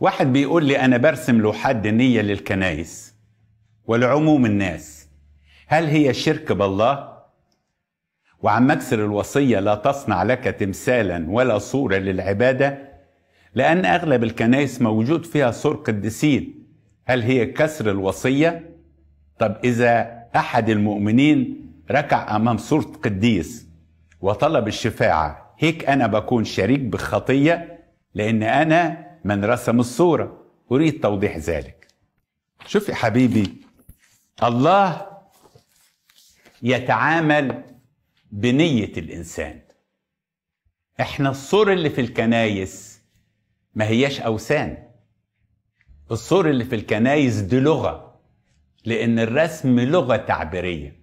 واحد بيقول لي أنا برسم لوحات دينية للكنايس ولعموم الناس هل هي شرك بالله؟ وعم أكسر الوصية لا تصنع لك تمثالا ولا صورة للعبادة لأن أغلب الكنايس موجود فيها صور قديسين هل هي كسر الوصية؟ طب إذا أحد المؤمنين ركع أمام صورة قديس وطلب الشفاعة هيك أنا بكون شريك بالخطية لأن أنا من رسم الصورة أريد توضيح ذلك شوف يا حبيبي الله يتعامل بنية الإنسان احنا الصور اللي في الكنايس ما هياش أوثان الصور اللي في الكنايس دي لغة لأن الرسم لغة تعبيرية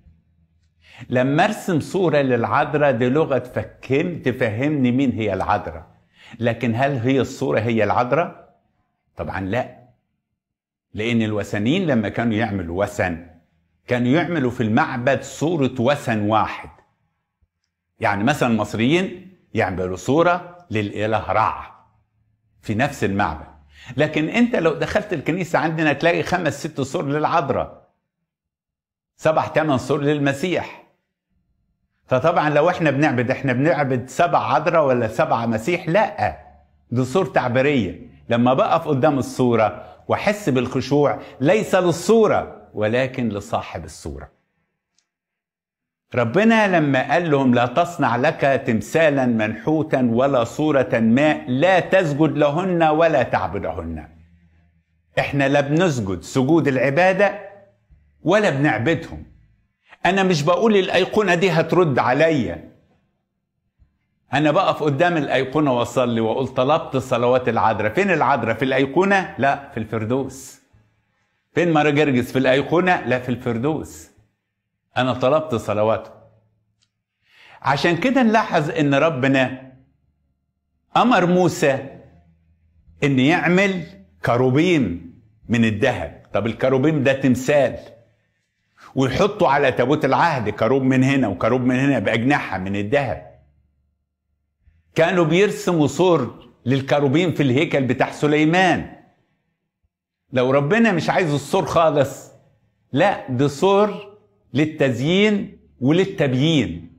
لما ارسم صورة للعذراء دي لغة تفهم تفهمني مين هي العذراء لكن هل هي الصورة هي العذراء؟ طبعا لا لأن الوثنيين لما كانوا يعملوا وثن كانوا يعملوا في المعبد صورة وثن واحد يعني مثلا المصريين يعملوا صورة للإله رع في نفس المعبد لكن انت لو دخلت الكنيسة عندنا تلاقي خمس ست صور للعذراء سبع ثمان صور للمسيح فطبعا لو احنا بنعبد احنا بنعبد سبع عذراء ولا سبع مسيح لا دي صورة تعبيرية لما بقف قدام الصورة واحس بالخشوع ليس للصورة ولكن لصاحب الصورة ربنا لما قال لهم لا تصنع لك تمثالا منحوتا ولا صورة ما لا تسجد لهن ولا تعبدهن احنا لا بنسجد سجود العبادة ولا بنعبدهم انا مش بقول الايقونه دي هترد عليا انا بقف قدام الايقونه واصلي واقول طلبت صلوات العذراء فين العذراء في الايقونه لا في الفردوس فين ماري في الايقونه لا في الفردوس انا طلبت صلواته عشان كده نلاحظ ان ربنا امر موسى ان يعمل كروبيم من الذهب طب الكروبيم ده تمثال ويحطوا على تابوت العهد كروب من هنا وكروب من هنا باجنحه من الذهب كانوا بيرسموا صور للكروبين في الهيكل بتاع سليمان لو ربنا مش عايز الصور خالص لا دي صور للتزيين وللتبيين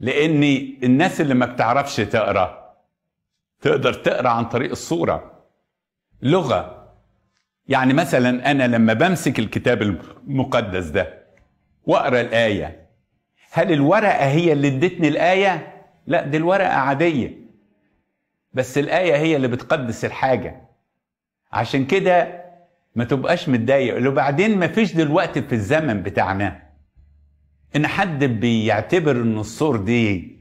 لان الناس اللي ما بتعرفش تقرا تقدر تقرا عن طريق الصوره لغه يعني مثلا انا لما بمسك الكتاب المقدس ده واقرا الايه هل الورقه هي اللي ادتني الايه لا دي الورقه عاديه بس الايه هي اللي بتقدس الحاجه عشان كده ما تبقاش متضايق وبعدين ما فيش دلوقتي في الزمن بتاعنا ان حد بيعتبر ان الصور دي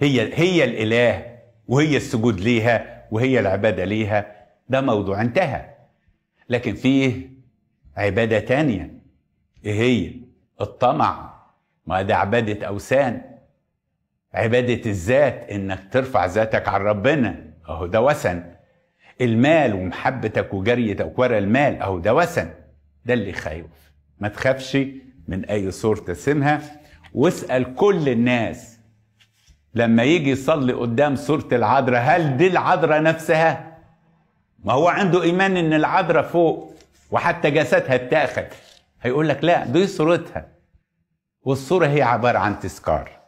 هي هي الاله وهي السجود ليها وهي العباده ليها ده موضوع انتهى لكن فيه عباده تانيه ايه هي الطمع ما ده عبادة أوثان عبادة الذات إنك ترفع ذاتك عن ربنا أهو ده وثن المال ومحبتك وجريتك ورا المال أهو ده وثن ده اللي خايف ما تخافش من أي صورة تسمها واسأل كل الناس لما يجي يصلي قدام صورة العذراء هل دي العذراء نفسها؟ ما هو عنده إيمان إن العذراء فوق وحتى جسدها اتاخد هيقول لك لا دي صورتها والصورة هي عبارة عن تذكار